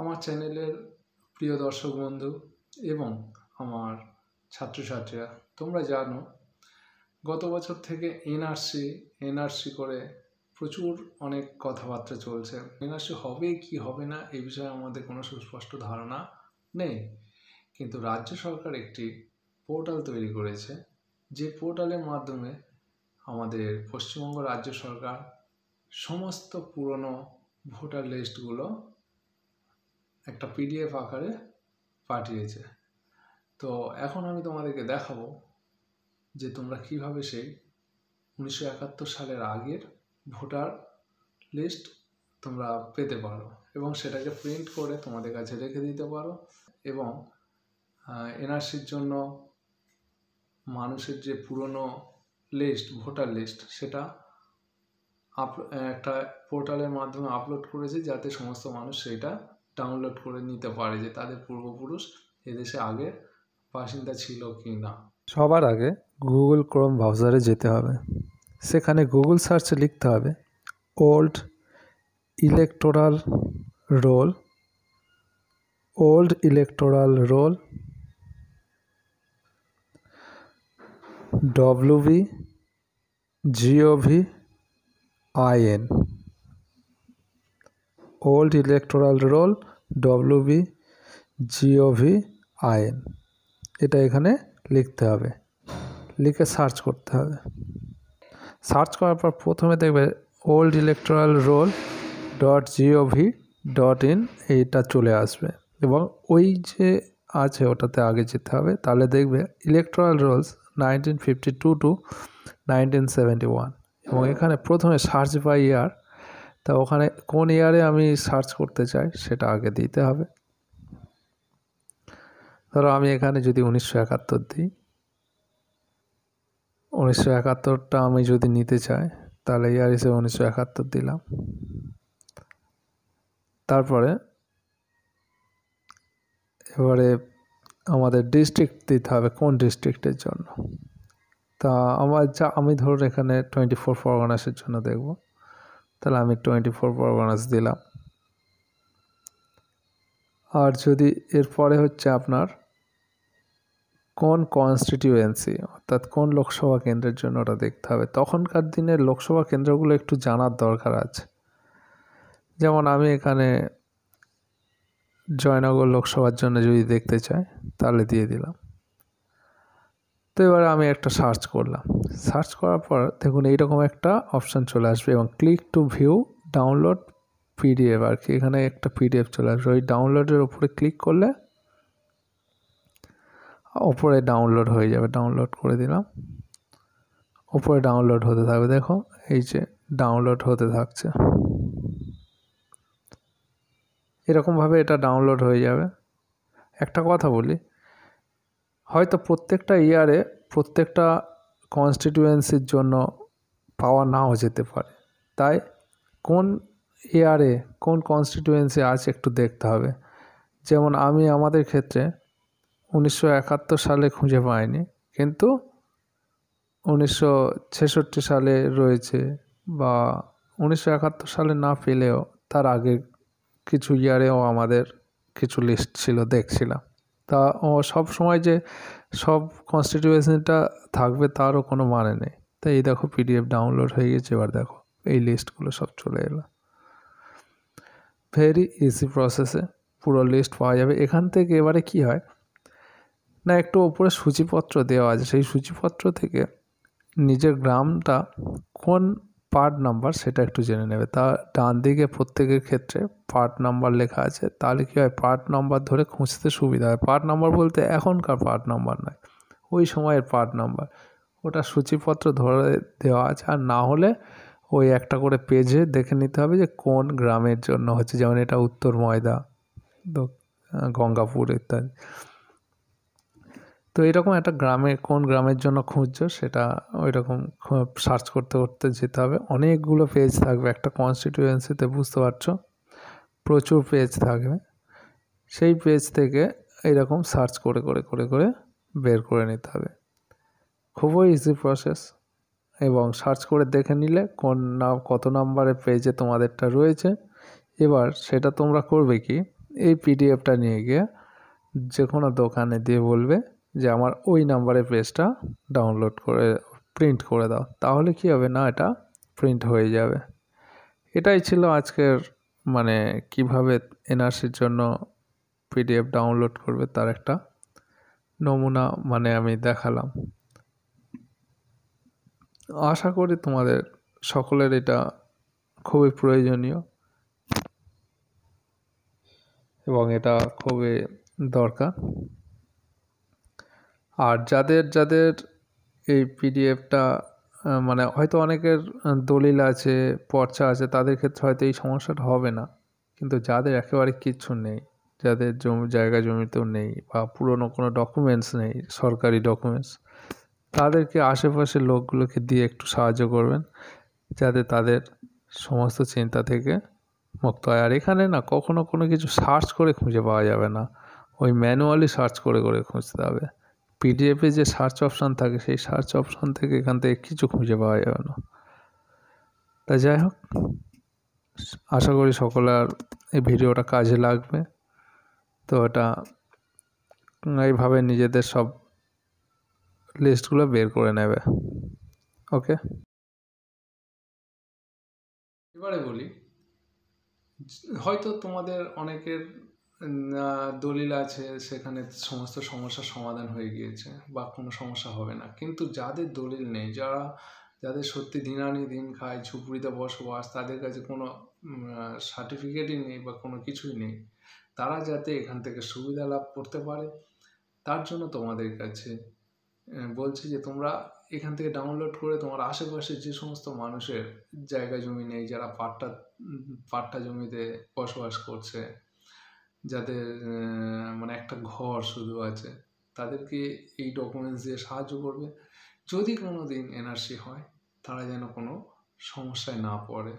আমার চ্যানেলের প্রিয় দর্শক বন্ধু এবং আমার ছাত্রছাত্রীরা তোমরা জানো গত বছর থেকে এনআরসি এনআরসি করে প্রচুর অনেক কথাবার্তা চলছে এনআরসি হবে কি হবে না এ বিষয়ে আমাদের কোনো সুস্পষ্ট ধারণা নেই কিন্তু রাজ্য সরকার একটি পোর্টাল তৈরি করেছে যে পোর্টালের মাধ্যমে আমাদের পশ্চিমবঙ্গ রাজ্য সরকার সমস্ত পুরনো ভোটার লিস্টগুলো একটা পিডিএফ আকারে পাঠিয়েছে তো এখন আমি তোমাদেরকে দেখাবো যে তোমরা কিভাবে সেই উনিশশো একাত্তর সালের আগের ভোটার লিস্ট তোমরা পেতে পারো এবং সেটাকে প্রিন্ট করে তোমাদের কাছে রেখে দিতে পারো এবং এনআরসির জন্য মানুষের যে পুরনো লিস্ট ভোটার লিস্ট সেটা আপ একটা পোর্টালের মাধ্যমে আপলোড করেছে যাতে সমস্ত মানুষ সেটা ডাউনলোড করে নিতে পারে যে তাদের পূর্বপুরুষ এদেশে আগে বাসিন্দা ছিল কি না সবার আগে গুগল ক্রোম ব্রাউজারে যেতে হবে সেখানে গুগল সার্চে লিখতে হবে old electoral roll old electoral roll V GOV IN old electoral roll W GOV IN এটা এখানে লিখতে হবে লিখে সার্চ করতে হবে সার্চ করার পর প্রথমে দেখবে old electoral roll dot GOV dot in এইটা চলে আসবে এবং ওই যে আছে ওটাতে আগে যেতে হবে তাহলে দেখবে electoral rolls nineteen fifty two to nineteen seventy one এবং এখানে প্রথমে সার্চ বাই ইয়ার তা ওখানে কোন ইয়ারে আমি সার্চ করতে চাই সেটা আগে দিতে হবে ধরো আমি এখানে যদি উনিশশো একাত্তর দিই উনিশশো একাত্তরটা আমি যদি নিতে চাই তাহলে ইয়ার হিসেবে উনিশশো একাত্তর দিলাম তারপরে এবারে আমাদের ডিস্ট্রিক্ট দিতে হবে কোন ডিস্ট্রিক্টের জন্য তা আমার যা আমি ধরুন এখানে টোয়েন্টি ফোর পরগনাসের জন্য দেখবো তাহলে আমি টোয়েন্টি ফোর পরগনাস দিলাম আর যদি এরপরে হচ্ছে আপনার কোন কনস্টিটিউয়েন্সি অর্থাৎ কোন লোকসভা কেন্দ্রের জন্য ওটা দেখতে হবে তখনকার দিনে লোকসভা কেন্দ্রগুলো একটু জানার দরকার আছে যেমন আমি এখানে জয়নগর লোকসভার জন্য যদি দেখতে চাই তাহলে দিয়ে দিলাম তো এবার আমি একটা সার্চ করলাম সার্চ করার পর দেখুন এইরকম একটা অপশান চলে আসবে এবং click to view download PDF আর কি এখানে একটা পিডিএফ চলে আসবে ওই ডাউনলোডের ওপরে ক্লিক করলে ওপরে ডাউনলোড হয়ে যাবে ডাউনলোড করে দিলাম ওপরে ডাউনলোড হতে থাকবে দেখো এই যে ডাউনলোড হতে থাকছে এরকমভাবে এটা ডাউনলোড হয়ে যাবে একটা কথা বলি হয়তো প্রত্যেকটা ইয়ারে প্রত্যেকটা কনস্টিটিউয়েন্সির জন্য পাওয়া নাও যেতে পারে তাই কোন ইয়ারে কোন কনস্টিটিউয়েন্সি আছে একটু দেখতে হবে যেমন আমি আমাদের ক্ষেত্রে উনিশশো সালে খুঁজে পাইনি কিন্তু উনিশশো সালে রয়েছে বা উনিশশো সালে না পেলেও তার আগে কিছু ইয়ারেও আমাদের কিছু লিস্ট ছিল দেখছিলাম তা সব সময় যে সব কনস্টিটিউয়েশনটা থাকবে তারও কোনো মানে নেই তাই এই দেখো পিডিএফ ডাউনলোড হয়ে গেছে এবার দেখো এই লিস্টগুলো সব চলে এলো ভেরি ইজি প্রসেসে পুরো লিস্ট পাওয়া যাবে এখান থেকে এবারে কি হয় না একটু ওপরে সূচিপত্র দেওয়া আছে সেই সূচিপত্র থেকে নিজের গ্রামটা কোন পার্ট নাম্বার সেটা একটু জেনে নেবে তা ডান দিকে প্রত্যেকের ক্ষেত্রে পার্ট নাম্বার লেখা আছে তাহলে কী হয় পার্ট নাম্বার ধরে খুঁজতে সুবিধা হয় পার্ট নাম্বার বলতে এখনকার পার্ট নাম্বার নয় ওই সময়ের পার্ট নাম্বার ওটা সূচিপত্র ধরে দেওয়া আছে আর না হলে ওই একটা করে পেজে দেখে নিতে হবে যে কোন গ্রামের জন্য হচ্ছে যেমন এটা উত্তর ময়দা গঙ্গাপুর ইত্যাদি তো এরকম একটা গ্রামে কোন গ্রামের জন্য খুঁজছো সেটা ওই রকম সার্চ করতে করতে যেতে হবে অনেকগুলো পেজ থাকবে একটা কনস্টিটিউয়েন্সিতে বুঝতে পারছো প্রচুর পেজ থাকবে সেই পেজ থেকে এরকম সার্চ করে করে করে করে বের করে নিতে হবে খুবই ইজি প্রসেস এবং সার্চ করে দেখে নিলে কোন না কত নাম্বারে পেজে তোমাদেরটা রয়েছে এবার সেটা তোমরা করবে কি এই পিডিএফটা নিয়ে গিয়ে যে কোনো দোকানে দিয়ে বলবে যে আমার ওই নাম্বারে পেজটা ডাউনলোড করে প্রিন্ট করে দাও তাহলে কি হবে না এটা প্রিন্ট হয়ে যাবে এটাই ছিল আজকের মানে কিভাবে এনআরসির জন্য পিডিএফ ডাউনলোড করবে তার একটা নমুনা মানে আমি দেখালাম আশা করি তোমাদের সকলের এটা খুবই প্রয়োজনীয় এবং এটা খুবই দরকার আর যাদের যাদের এই পিডিএফটা মানে হয়তো অনেকের দলিল আছে পর্চা আছে তাদের ক্ষেত্রে হয়তো এই সমস্যাটা হবে না কিন্তু যাদের একেবারে কিচ্ছু নেই যাদের জমি জায়গা জমিতেও নেই বা পুরনো কোনো ডকুমেন্টস নেই সরকারি ডকুমেন্টস তাদেরকে আশেপাশের লোকগুলোকে দিয়ে একটু সাহায্য করবেন যাতে তাদের সমস্ত চিন্তা থেকে মুক্ত হয় আর এখানে না কখনো কোনো কিছু সার্চ করে খুঁজে পাওয়া যাবে না ওই ম্যানুয়ালি সার্চ করে করে খুঁজতে হবে পিডিএফে যে সার্চ অপশান থাকে সেই সার্চ অপশান থেকে এখান থেকে কিছু খুঁজে পাওয়া যাবে না তা যাই হোক আশা করি সকলে আর এই ভিডিওটা কাজে লাগবে তো এটা এইভাবে নিজেদের সব লিস্টগুলো বের করে নেবে ওকে এবারে বলি হয়তো তোমাদের অনেকের দলিল আছে সেখানে সমস্ত সমস্যার সমাধান হয়ে গিয়েছে বা কোনো সমস্যা হবে না কিন্তু যাদের দলিল নেই যারা যাদের সত্যি দিনানি দিন খায় ঝুপড়িতে বসবাস তাদের কাছে কোনো সার্টিফিকেটই নেই বা কোনো কিছুই নেই তারা যাতে এখান থেকে সুবিধা লাভ করতে পারে তার জন্য তোমাদের কাছে বলছি যে তোমরা এখান থেকে ডাউনলোড করে তোমার আশেপাশে যে সমস্ত মানুষের জায়গা জমি নেই যারা পাট্টা পাট্টা জমিতে বসবাস করছে যাদের মানে একটা ঘর শুধু আছে তাদেরকে এই ডকুমেন্টস দিয়ে সাহায্য করবে যদি কোনো দিন এনআরসি হয় তারা যেন কোনো সমস্যায় না পড়ে